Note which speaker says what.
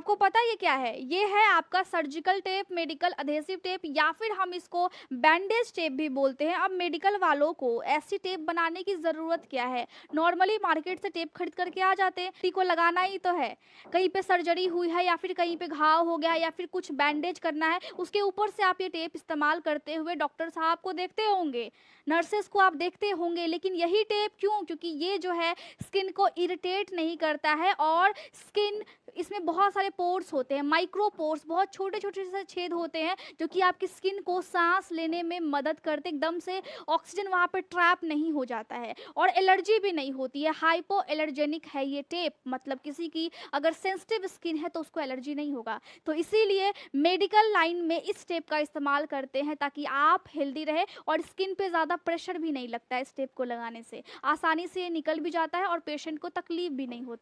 Speaker 1: आपको पता ये क्या है ये है आपका surgical tape medical adhesive tape या फिर हम इसको बैंडेज टेप भी बोलते हैं अब मेडिकल वालों को ऐसी टेप बनाने की ज़रूरत क्या है नॉर्मली मार्केट से टेप खरीद करके आ जाते हैं को लगाना ही तो है कहीं पे सर्जरी हुई है या फिर कहीं पे घाव हो गया या फिर कुछ बैंडेज करना है उसके ऊपर से आप ये टेप इस्तेमाल करते हुए डॉक्टर साहब को देखते होंगे नर्सेस को आप देखते होंगे लेकिन यही टेप क्यों क्योंकि ये जो है स्किन को इरिटेट नहीं करता है और स्किन इसमें बहुत सारे पोर्स होते हैं माइक्रो पोर्स बहुत छोटे छोटे से छेद होते हैं जो कि आपकी स्किन को सांस लेने में मदद करते एकदम से ऑक्सीजन वहाँ पर ट्रैप नहीं हो जाता है और एलर्जी भी नहीं होती है हाइपो एलर्जेनिक है ये टेप मतलब किसी की अगर सेंसिटिव स्किन है तो उसको एलर्जी नहीं होगा तो इसीलिए मेडिकल लाइन में इस टेप का इस्तेमाल करते हैं ताकि आप हेल्दी रहे और स्किन पर ज़्यादा प्रेशर भी नहीं लगता है इस टेप को लगाने से आसानी से निकल भी जाता है और पेशेंट को तकलीफ भी नहीं होती